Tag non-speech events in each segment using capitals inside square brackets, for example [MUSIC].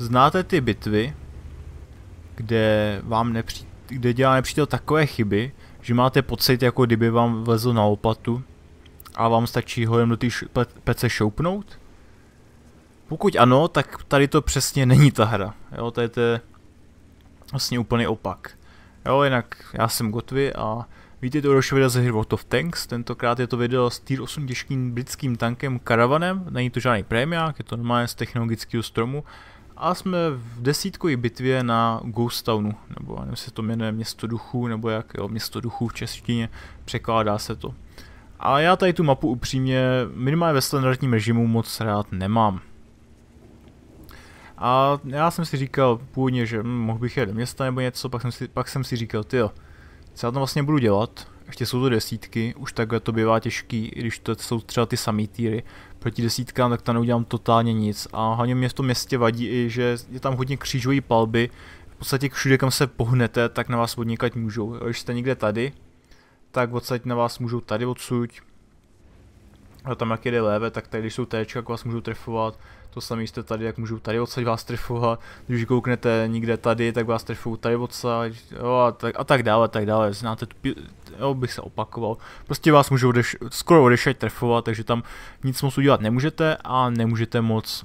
Znáte ty bitvy, kde vám nepří, kde dělá nepřítel takové chyby, že máte pocit, jako kdyby vám vlezl na opatu a vám stačí ho jen do té pece šoupnout? Pokud ano, tak tady to přesně není ta hra. Jo, tady to je vlastně úplný opak. Jo, jinak já jsem Gotvy a víte, to dalšího videa ze hry World of Tanks. Tentokrát je to video s Tier 8 těžkým britským tankem Caravanem. Není to žádný prémiák, je to normálně z technologického stromu a jsme v desítkové bitvě na Townu, nebo nevím, se to jmenuje město duchů, nebo jak, jo, město duchů v češtině, překládá se to. A já tady tu mapu upřímně minimálně ve standardním režimu moc rád nemám. A já jsem si říkal původně, že hm, mohl bych jet do města nebo něco, pak jsem si, pak jsem si říkal, ty co já tam vlastně budu dělat, ještě jsou to desítky, už takhle to bývá těžký, když to jsou třeba ty samý týry. Proti desítkám tak tam neudělám totálně nic a hlavně mě v tom městě vadí i, že je tam hodně křížové palby, v podstatě všude, kam se pohnete, tak na vás odnikat můžou. Když jste někde tady, tak odsaď na vás můžou tady odsuť, a tam jak jede léve, tak tady když jsou téčka, jak vás můžou trefovat, to samé jste tady, jak můžou tady odsaď vás trefovat, když kouknete nikde tady, tak vás trefují tady odsaď, jo, a, tak, a tak dále, tak dále, znáte, tu, jo, bych se opakoval, prostě vás můžou odeš, skoro odešet trefovat, takže tam nic moc udělat nemůžete a nemůžete moc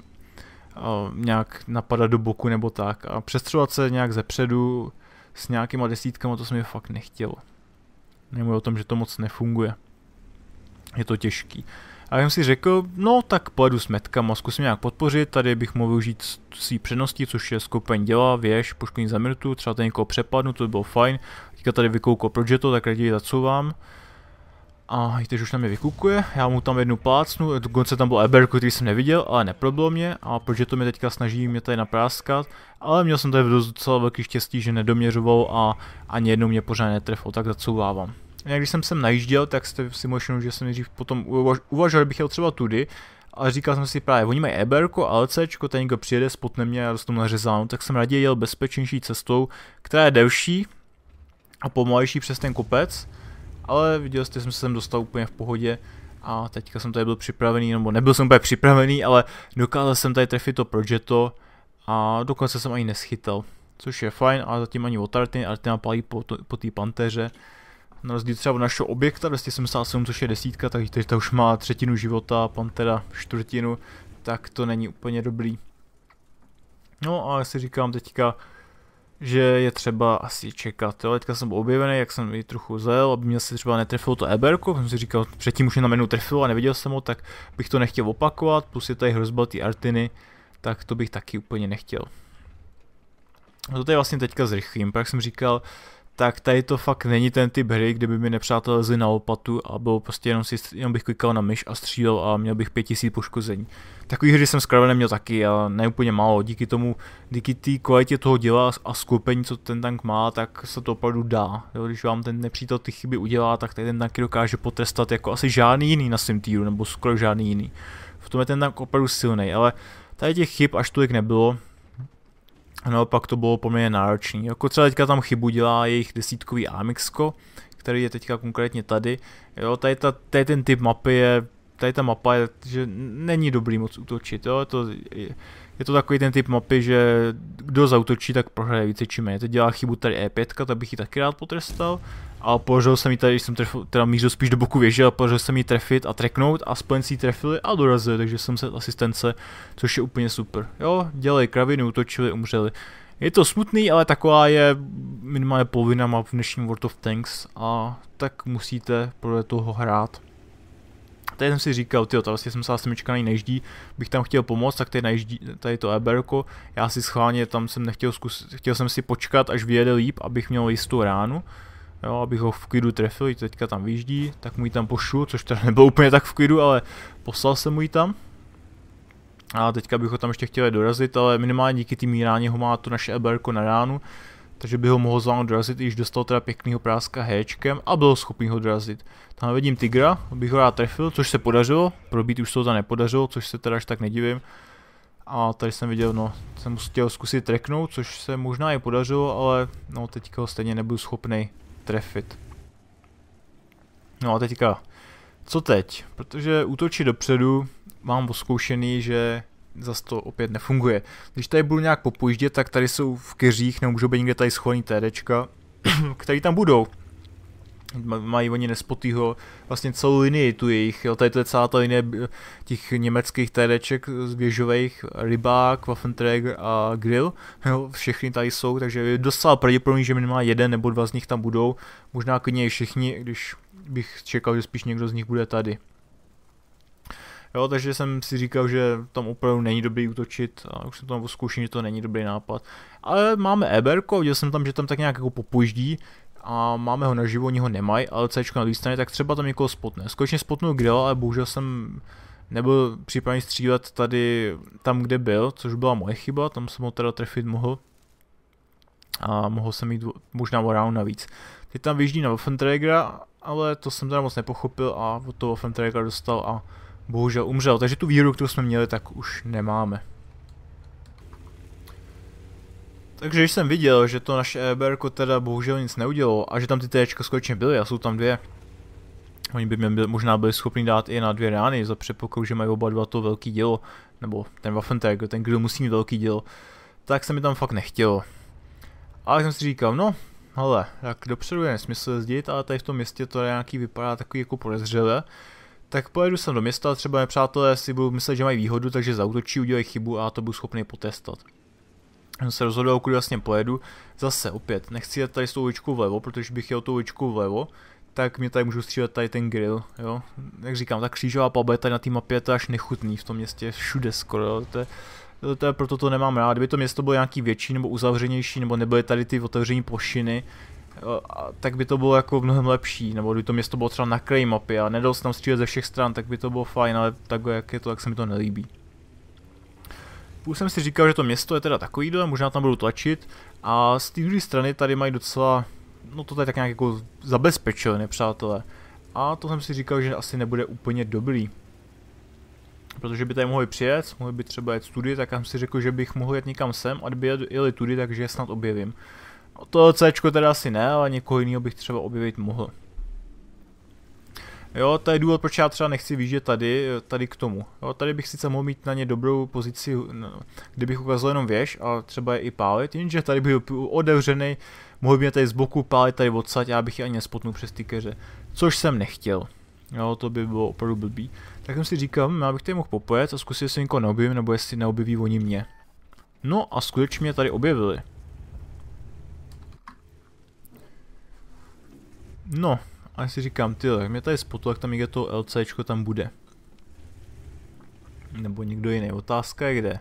o, nějak napadat do boku nebo tak a přestřelovat se nějak ze předu s nějakýma desítkama, to se mi fakt nechtělo. Nemluvím o tom, že to moc nefunguje je to těžký. A jsem si řekl, no tak pojedu s metkama, zkusím nějak podpořit, tady bych mohl využít svý přednosti, což je skupeň dělá, věž, poškození za minutu, třeba ten někoho přepadnu, to by bylo fajn. Teďka tady vykoukl to tak raději zacouvám. A teď už na mě vykukuje, já mu tam jednu plácnu, dokonce tam byl Eberku, který jsem neviděl, ale neproblo mě a protože to mě teďka snaží mě tady napráskat, ale měl jsem tady docela velký štěstí, že nedoměřoval a ani jednou mě pořád netrefil, tak zacouvávám. Já když jsem sem najížděl, tak jste si možnou, že jsem nejdřív potom uvaž, uvažoval, že bych jel třeba tudy, a říkal jsem si právě, oni mají Eberko Alcečko, ten někdo přijede, spotne mě a dostanu nařezáno, tak jsem raději jel bezpečnější cestou, která je delší a pomalejší přes ten kopec, ale viděl jste, že jsem se sem dostal úplně v pohodě a teďka jsem tady byl připravený, nebo nebyl jsem úplně připravený, ale dokázal jsem tady trefit to Progetto a dokonce jsem ani neschytal, což je fajn, ale zatím ani o Tartin, Artina palí po, po té panteře, na rozdíl třeba od našeho objekta 277, což je desítka, takže teď to už má třetinu života, Pantera čtvrtinu, tak to není úplně dobrý. No a já si říkám teďka, že je třeba asi čekat. Jo. Teďka jsem byl objevený, jak jsem ji trochu zel, aby mě si třeba netrefilo to Eberko, jsem si říkal, předtím už je na menu trefilo a neviděl jsem ho, tak bych to nechtěl opakovat, plus je tady hrozba ty Artiny, tak to bych taky úplně nechtěl. A no, to tady vlastně teďka zrychlím, jak jsem říkal, tak tady to fakt není ten typ hry, kdyby mi nepřátelé lezli na opatu a byl prostě jenom, si, jenom bych klikal na myš a střílel a měl bych 5000 poškození. Takový hry jsem s Kravenem měl taky a úplně málo. Díky tomu, díky té kvalitě toho děla a skupení, co ten tank má, tak se to opravdu dá. Jo, když vám ten nepřítel ty chyby udělá, tak tady ten tanky dokáže potrestat jako asi žádný jiný na svém týru, nebo skoro žádný jiný. V tom je ten tank opravdu silný, ale tady těch chyb až tolik nebylo, naopak to bylo poměrně náročné. Jako třeba teďka tam chybu dělá jejich desítkový AMX, který je teďka konkrétně tady. Jo, tady, ta, tady ten typ mapy je, tady ta mapa je, že není dobrý moc útočit, jo, to je, je to takový ten typ mapy, že kdo zautočí, tak prohraje více či méně. Teď dělá chybu tady E5, tak bych ji taky rád potrestal, a položil se mi tady, když jsem trefil, teda mířil spíš do boku věže, a položil se mi trefit a treknout a spojenci trefili a dorazili, takže jsem se asistence, což je úplně super. Jo, dělali kraviny, utočili, umřeli. Je to smutný, ale taková je minimálně polovina map v dnešním World of Tanks a tak musíte podle toho hrát. Tady jsem si říkal, tyjo, tady vlastně 77 na ní neždí, bych tam chtěl pomoct, tak tady najíždí, tady to Eberko, já si schválně tam jsem nechtěl zkusit, chtěl jsem si počkat, až vyjede líp, abych měl jistou ránu jo, abych ho v klidu trefil, teďka tam vyjíždí, tak mu ji tam pošlu, což teda nebylo úplně tak v klidu, ale poslal jsem mu ji tam. A teďka bych ho tam ještě chtěl dorazit, ale minimálně díky tým ráně ho má to naše Eberko na ránu, takže by ho mohl zvládnout dorazit, když dostal teda pěknýho práska hečkem a byl schopný ho dorazit. Tam vidím Tigra, bych ho rád trefil, což se podařilo, probít už to za nepodařilo, což se teda až tak nedivím. A tady jsem viděl, no, jsem chtěl zkusit treknout, což se možná i podařilo, ale no teďka ho stejně nebudu schopný trefit. No a teďka, co teď? Protože útočí dopředu, mám oskoušený, že za to opět nefunguje. Když tady budu nějak popojíždět, tak tady jsou v keřích, nemůžou být někde tady schovaný TDčka, [CLEARS THROAT] který tam budou mají oni Nespotýho vlastně celou linii tu jejich, jo, tady to je celá ta linie těch německých TDček z běžových, Rybák, Waffenträger a Grill, jo, všechny tady jsou, takže je docela pravděpodobný, že minimálně jeden nebo dva z nich tam budou, možná klidně i všichni, když bych čekal, že spíš někdo z nich bude tady. Jo, takže jsem si říkal, že tam opravdu není dobrý útočit a už jsem to tam zkoušel, že to není dobrý nápad. Ale máme Eberko, viděl jsem tam, že tam tak nějak jako popuždí, a máme ho naživo, oni ho nemají, ale C na druhé straně, tak třeba tam někoho spotne. Skutečně spotnul grill, ale bohužel jsem nebyl připraven střílet tady, tam kde byl, což byla moje chyba, tam jsem ho teda trefit mohl a mohl jsem jít možná o round navíc. Teď tam vyjíždí na Waffentragra, ale to jsem teda moc nepochopil a od toho Waffentragra dostal a bohužel umřel, takže tu výhru, kterou jsme měli, tak už nemáme. Takže když jsem viděl, že to naše EBRko teda bohužel nic neudělalo a že tam ty téčka skutečně byly a jsou tam dvě, Oni by mě byli, možná byli schopni dát i na dvě rány za předpokladu, že mají oba dva to velký dílo, nebo ten Waffentag, ten kdo musí mít velký dílo, tak se mi tam fakt nechtělo. Ale jsem si říkal, no, ale tak dopředu je nesmysl jezdit, ale tady v tom městě to nějaký vypadá takový jako podezřele, tak pojedu sem do města, třeba přátelé si budou myslet, že mají výhodu, takže zautočí, udělají chybu a to budu schopný potestat se rozhodoval, kudy vlastně pojedu. Zase opět, nechci jet tady s tou uličkou vlevo, protože bych jel tou uličkou vlevo, tak mě tady můžu střílet tady ten grill, jo. Jak říkám, ta křížová pub je tady na té mapě, to je až nechutný v tom městě, všude skoro, jo. To je, to, to je, proto to nemám rád. Kdyby to město bylo nějaký větší nebo uzavřenější, nebo nebyly tady ty otevření plošiny, tak by to bylo jako mnohem lepší, nebo kdyby to město bylo třeba na kraji mapy a nedal se tam střílet ze všech stran, tak by to bylo fajn, ale takhle jak je to, tak se mi to nelíbí. Půl jsem si říkal, že to město je teda dole, možná tam budou tlačit. A z té druhé strany tady mají docela, no to tady tak nějak jako zabezpečené, přátelé. A to jsem si říkal, že asi nebude úplně dobrý. Protože by tady mohli přijet, mohli by třeba jet tudy, tak jsem si řekl, že bych mohl jet někam sem a kdyby jeli tudy, takže je snad objevím. No to C teda asi ne, ale někoho jiného bych třeba objevit mohl. Jo, to je důvod, proč já třeba nechci výjíždět tady, tady k tomu. Jo, tady bych sice mohl mít na ně dobrou pozici, no, kdybych ukázal jenom věž a třeba je i pálit, jenže tady byl otevřený, mohl by mě tady z boku pálit tady odsaď, já bych je ani nespotnul přes ty keře, což jsem nechtěl. Jo, to by bylo opravdu blbý. Tak jsem si říkal, hm, já bych tady mohl popojet a zkusit, jestli někoho neobjevím, nebo jestli neobjeví oni mě. No a skutečně mě tady objevili. No, a já si říkám, ty, jak mě tady spotu, jak tam někde to LCčko tam bude. Nebo někdo jiný. Otázka je kde.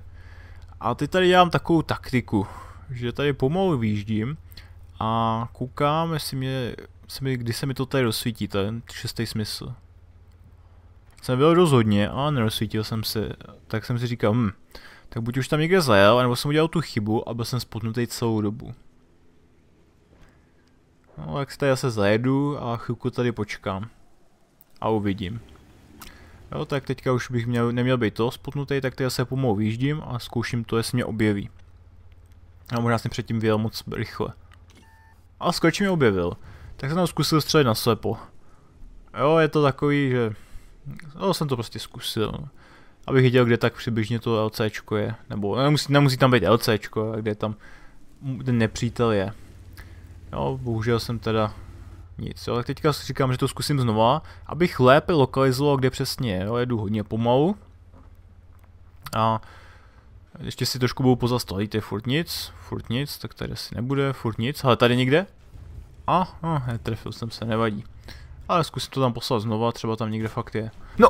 A ty tady dělám takovou taktiku, že tady pomalu výjíždím a koukám, jestli mě, jestli mi, kdy se mi to tady rozsvítí, ten šestý smysl. Jsem byl rozhodně, ale nerozsvítil jsem se, tak jsem si říkal, hm, tak buď už tam někde zajel, nebo jsem udělal tu chybu a byl jsem spotnutý celou dobu. No, jak se já se zajedu a chvilku tady počkám. A uvidím. Jo, tak teďka už bych měl, neměl být to spotnutý, tak teď se pomalu vyjíždím a zkouším to, jestli mě objeví. A možná jsem předtím vyjel moc rychle. A skočím mě objevil. Tak jsem tam zkusil střelit na slepo. Jo, je to takový, že... Jo, no, jsem to prostě zkusil. Abych viděl, kde tak přibližně to LCčko je. Nebo nemusí, nemusí tam být LCčko, kde tam ten nepřítel je. Jo, bohužel jsem teda nic, ale teďka si říkám, že to zkusím znova, abych lépe lokalizoval, kde přesně je. Jo, jedu hodně pomalu. A ještě si trošku budu pozastavit, to je furt nic, furt nic, tak tady asi nebude, furt nic, ale tady někde? A, a netrefil jsem se, nevadí. Ale zkusím to tam poslat znova, třeba tam někde fakt je. No!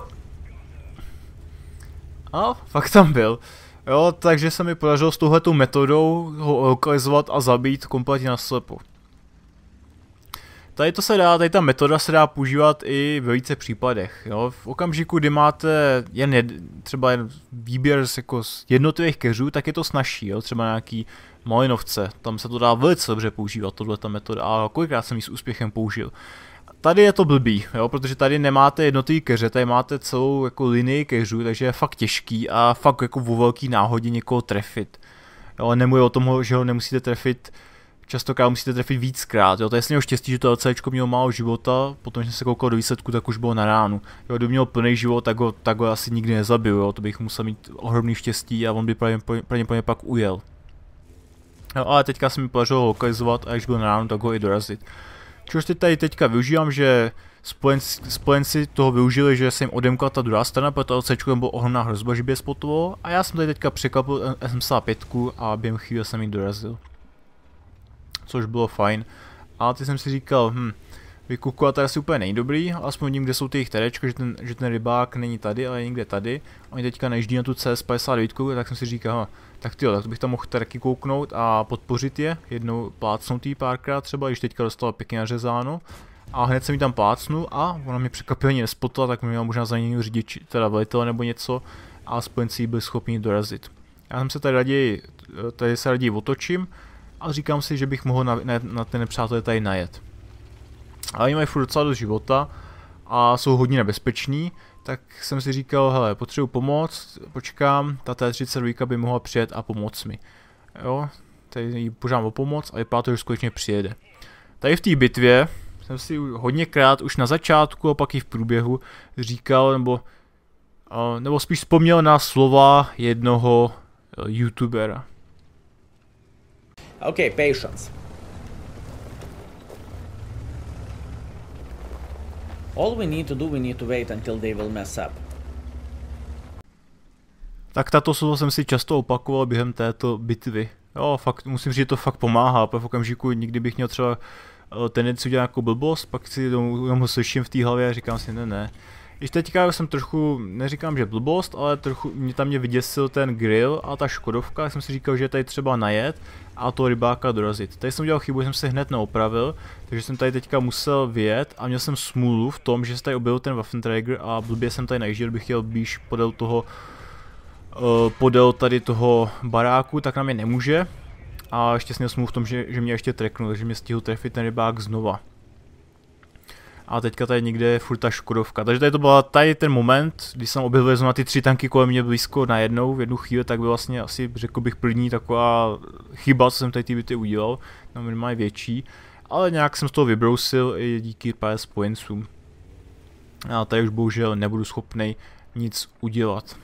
A, fakt tam byl. Jo, takže se mi podařilo s touhletou metodou ho lokalizovat a zabít kompletně na slepo. Tady to se dá, tady ta metoda se dá používat i ve více případech. Jo? V okamžiku, kdy máte jen jed, třeba jen výběr z, jako z jednotlivých keřů, tak je to snažší. Jo? Třeba nějaký malinovce, tam se to dá velice dobře používat, tohle ta metoda, a kolikrát jsem ji s úspěchem použil. Tady je to blbý, jo? protože tady nemáte jednotlivý keře, tady máte celou jako linii keřů, takže je fakt těžký a fakt jako vo velký náhodě někoho trefit. Jo? Nemluji o tom, že ho nemusíte trefit častokrát musíte trefit víckrát. Jo? To je jasně štěstí, že to LC mělo málo života, potom, když jsem se koukal do výsledku, tak už bylo na ránu. Jo, kdyby měl plný život, tak ho, tak ho asi nikdy nezabiju, jo? to bych musel mít ohromný štěstí a on by pravděpodobně pak ujel. Jo, ale teďka se mi podařilo lokalizovat a když byl na ránu, tak ho i dorazit. Což teď tady teďka využívám, že spojenci, spojenci toho využili, že jsem jim odemkla ta druhá strana, protože LC bylo ohromná hrozba, že by je spotoval a já jsem tady teďka překvapil SMSA 5 a během chvíle jsem ji dorazil což bylo fajn. A ty jsem si říkal, hm, vykukovat tady asi úplně nejdobrý, aspoň vím, kde jsou ty jejich že ten, že ten rybák není tady, ale je někde tady. Oni teďka neždí na tu CS59, tak jsem si říkal, hm, tak ty, tak to bych tam mohl taky kouknout a podpořit je, jednou plácnutý párkrát třeba, když teďka dostal pěkně nařezáno. A hned jsem mi tam plácnu a ona mě překvapivě nespotla, tak mi měla možná za něj řidič, teda velitele nebo něco a si byl schopný dorazit. Já jsem se tady raději, tady se raději otočím a říkám si, že bych mohl na, na, na ty nepřátelé tady najet. Ale oni mají furt docela do života a jsou hodně nebezpeční, tak jsem si říkal, hele, potřebuji pomoc, počkám, ta T-32 by mohla přijet a pomoct mi. Jo, tady ji požádám o pomoc a vypadá to, že skutečně přijede. Tady v té bitvě jsem si hodněkrát už na začátku a pak i v průběhu říkal, nebo, eh, nebo spíš vzpomněl na slova jednoho eh, youtubera. Okay, patience. All we need to do, we need to wait until they will mess up. Tak tato slovo jsem si často opakoval během této bitvy. Jo, fakt, musím říct, že to fakt pomáhá, protože v okamžiku nikdy bych měl třeba eh, tendenci udělat nějakou blbost, pak si jenom, jenom slyším v té hlavě a říkám si, ne, ne, když teďka jsem trošku, neříkám, že blbost, ale trochu mě tam mě vyděsil ten grill a ta škodovka, jak jsem si říkal, že je tady třeba najet a to rybáka dorazit. Tady jsem udělal chybu, jsem se hned neopravil, takže jsem tady teďka musel vyjet a měl jsem smůlu v tom, že se tady objevil ten Waffenträger a blbě jsem tady najížděl, bych chtěl blíž podél toho eh, podél tady toho baráku, tak na mě nemůže. A ještě jsem měl smůlu v tom, že, že mě ještě treknul, takže mě stihl trefit ten rybák znova a teďka tady někde je furt ta Škodovka. Takže tady to byla tady ten moment, když jsem objevil zrovna ty tři tanky kolem mě blízko najednou v jednu chvíli, tak byl vlastně asi, řekl bych, první taková chyba, co jsem tady ty byty udělal, no minimálně větší, ale nějak jsem z toho vybrousil i díky pár spojencům. A tady už bohužel nebudu schopný nic udělat.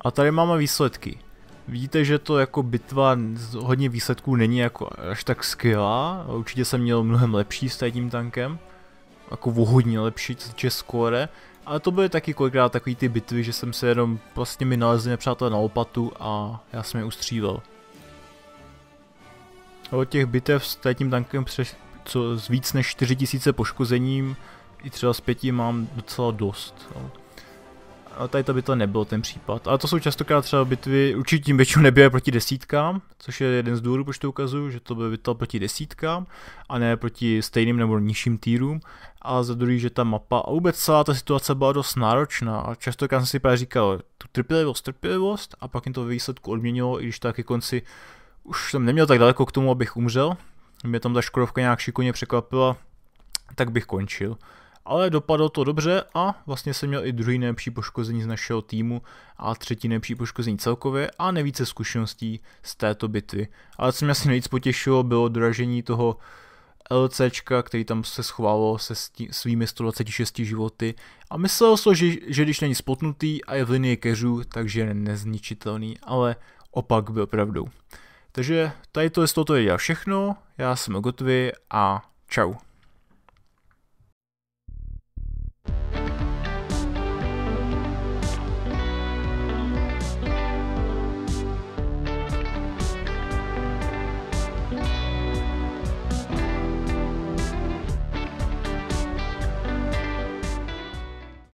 A tady máme výsledky. Vidíte, že to jako bitva z hodně výsledků není jako až tak skvělá, určitě jsem měl mnohem lepší s tím tankem, jako o hodně lepší, co týče skóre, ale to byly taky kolikrát takový ty bitvy, že jsem se jenom vlastně mi nalezli nepřátelé na lopatu a já jsem je ustřílel. Od těch bitev s tím tankem přes, co, s víc než 4000 poškozením, i třeba s pěti mám docela dost. No. A tady to by to nebyl ten případ. Ale to jsou častokrát třeba bitvy, určitě tím většinou nebyly proti desítkám, což je jeden z důvodů, proč to ukazuju, že to by bytlo proti desítkám a ne proti stejným nebo nižším týrům. A za druhý, že ta mapa a vůbec celá ta situace byla dost náročná. A častokrát jsem si právě říkal, tu trpělivost, trpělivost a pak jim to výsledku odměnilo, i když taky konci už jsem neměl tak daleko k tomu, abych umřel. Mě tam ta škodovka nějak šikovně překvapila, tak bych končil ale dopadlo to dobře a vlastně jsem měl i druhý nejlepší poškození z našeho týmu a třetí nejlepší poškození celkově a nejvíce zkušeností z této bitvy. Ale co mě asi nejvíc potěšilo bylo dražení toho LCčka, který tam se schovalo se svými 126 životy a myslel se, že, že když není spotnutý a je v linii keřů, takže je nezničitelný, ale opak byl pravdou. Takže tady to je z toto je všechno, já jsem Gotvi a čau.